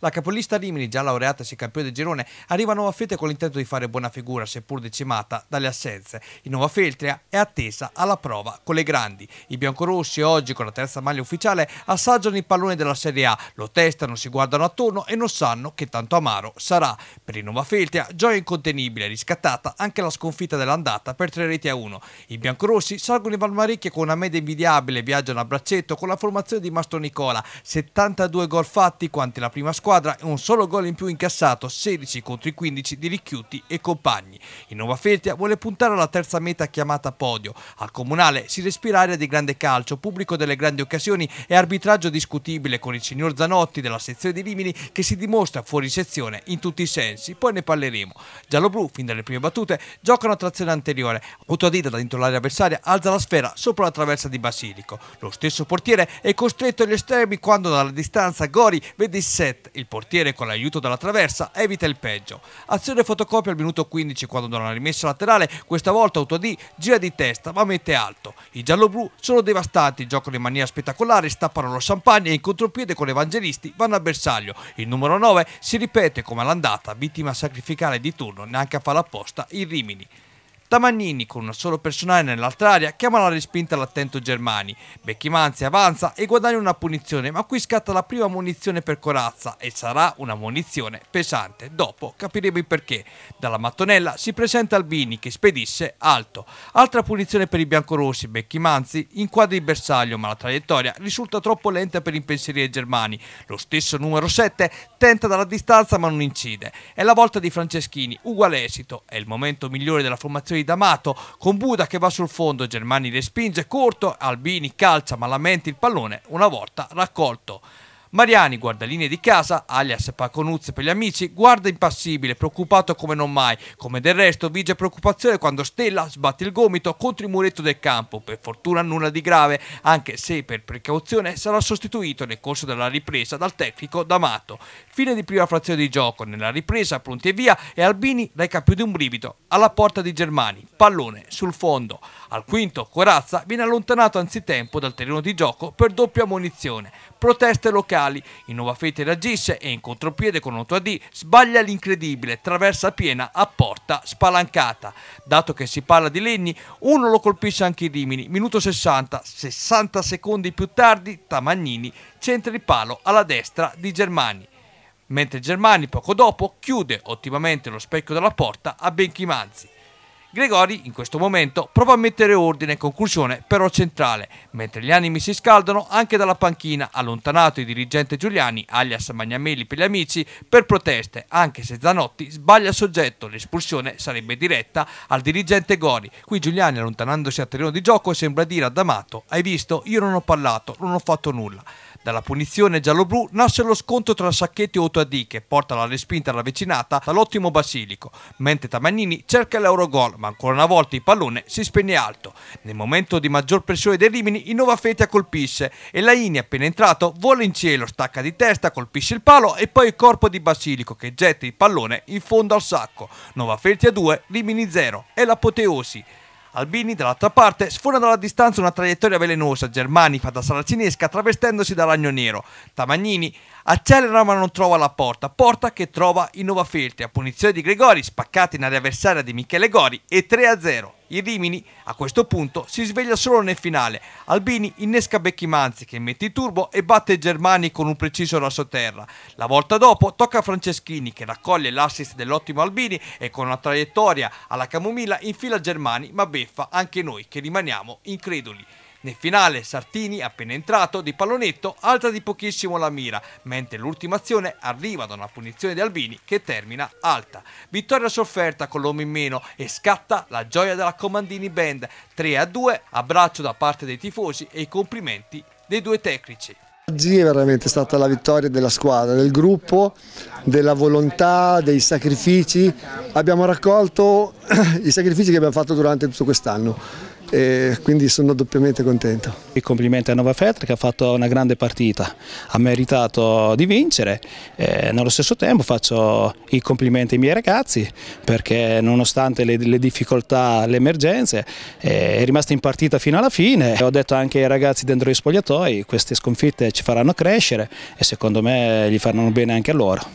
La capolista Rimini, già laureata laureatasi campione del girone, arriva a Nuova Feltria con l'intento di fare buona figura, seppur decimata dalle assenze. In Feltria è attesa alla prova con le grandi. I biancorossi oggi con la terza maglia ufficiale assaggiano il pallone della Serie A, lo testano, si guardano attorno e non sanno che tanto amaro sarà. Per il Nuova Feltria, gioia incontenibile, riscattata anche la sconfitta dell'andata per 3 reti a 1. I biancorossi salgono in Valmaricchia con una media invidiabile, viaggiano a braccetto con la formazione di Mastro Nicola, 72 gol fatti quanti la prima squadra squadra e un solo gol in più incassato, 16 contro i 15 di Ricchiuti e compagni. Il Feltia vuole puntare alla terza meta chiamata podio. Al comunale si respira aria di grande calcio, pubblico delle grandi occasioni e arbitraggio discutibile con il signor Zanotti della sezione di Rimini che si dimostra fuori sezione in tutti i sensi, poi ne parleremo. Giallo-blu, fin dalle prime battute, giocano a trazione anteriore. Ottadita da dentro l'area avversaria alza la sfera sopra la traversa di Basilico. Lo stesso portiere è costretto agli estremi quando dalla distanza Gori vede il set il portiere, con l'aiuto della traversa, evita il peggio. Azione fotocopia al minuto 15 quando da una rimessa laterale, questa volta Autodì gira di testa ma mette alto. I gialloblu sono devastanti, giocano in maniera spettacolare, stappano lo champagne e in contropiede con evangelisti vanno a bersaglio. Il numero 9 si ripete come all'andata, vittima sacrificale di turno, neanche a fare apposta il Rimini. Tamannini, con un solo personale nell'altra area chiama la respinta all'attento Germani. Becchimanzi avanza e guadagna una punizione ma qui scatta la prima munizione per Corazza e sarà una munizione pesante. Dopo capiremo il perché. Dalla mattonella si presenta Albini che spedisce alto. Altra punizione per i biancorossi. Becchimanzi inquadra il bersaglio ma la traiettoria risulta troppo lenta per impensierire Germani. Lo stesso numero 7 tenta dalla distanza ma non incide. È la volta di Franceschini, uguale esito. È il momento migliore della formazione di D'Amato con Buda che va sul fondo, Germani respinge corto, Albini calcia malamente il pallone una volta raccolto. Mariani, guardalinee di casa, alias Paconuzzi per gli amici, guarda impassibile, preoccupato come non mai. Come del resto vige preoccupazione quando Stella sbatte il gomito contro il muretto del campo. Per fortuna nulla di grave, anche se per precauzione sarà sostituito nel corso della ripresa dal tecnico D'Amato. Fine di prima frazione di gioco, nella ripresa pronti e via e Albini reca più di un brivido alla porta di Germani. Pallone sul fondo. Al quinto Corazza viene allontanato anzitempo dal terreno di gioco per doppia munizione proteste locali. In nuova fete reagisce e in contropiede con 8AD sbaglia l'incredibile, traversa piena a porta spalancata. Dato che si parla di Lenni, uno lo colpisce anche i Rimini. Minuto 60, 60 secondi più tardi, Tamagnini centra il palo alla destra di Germani mentre Germani poco dopo chiude ottimamente lo specchio della porta a Benchimanzi. Gregori in questo momento prova a mettere ordine e conclusione però centrale, mentre gli animi si scaldano anche dalla panchina, allontanato il dirigente Giuliani, alias Magnameli per gli amici, per proteste, anche se Zanotti sbaglia soggetto, l'espulsione sarebbe diretta al dirigente Gori. Qui Giuliani allontanandosi al terreno di gioco sembra dire ad Amato, hai visto, io non ho parlato, non ho fatto nulla. Dalla punizione giallo-blu nasce lo scontro tra Sacchetti e Otoadì che porta la respinta alla vicinata dall'ottimo Basilico, mentre Tamagnini cerca l'Eurogol ma ancora una volta il pallone si spegne alto. Nel momento di maggior pressione dei Rimini, il Innova Fetia colpisce e Laini, appena entrato, vola in cielo, stacca di testa, colpisce il palo e poi il corpo di Basilico che getta il pallone in fondo al sacco. Nova Fetia 2, Rimini 0. È l'apoteosi. Albini, dall'altra parte, sfora dalla distanza una traiettoria velenosa. Germani fa da saracinesca travestendosi da ragno nero. Tamagnini Accelera ma non trova la porta, porta che trova in Nova a punizione di Gregori, spaccata in area avversaria di Michele Gori e 3-0. Il Rimini a questo punto si sveglia solo nel finale. Albini innesca Becchi Becchimanzi che mette in turbo e batte Germani con un preciso terra. La volta dopo tocca a Franceschini che raccoglie l'assist dell'ottimo Albini e con una traiettoria alla camomilla infila Germani ma beffa anche noi che rimaniamo increduli. Nel finale Sartini, appena entrato, di pallonetto alza di pochissimo la mira, mentre l'ultima azione arriva da una punizione di Albini che termina alta. Vittoria sofferta con l'uomo in meno e scatta la gioia della Comandini Band. 3 a 2, abbraccio da parte dei tifosi e i complimenti dei due tecnici. Oggi è veramente stata la vittoria della squadra, del gruppo, della volontà, dei sacrifici. Abbiamo raccolto i sacrifici che abbiamo fatto durante tutto quest'anno e quindi sono doppiamente contento. I complimenti a Nova Fetri che ha fatto una grande partita, ha meritato di vincere, e nello stesso tempo faccio i complimenti ai miei ragazzi perché nonostante le, le difficoltà, le emergenze è rimasto in partita fino alla fine e ho detto anche ai ragazzi dentro gli spogliatoi queste sconfitte ci faranno crescere e secondo me gli faranno bene anche a loro.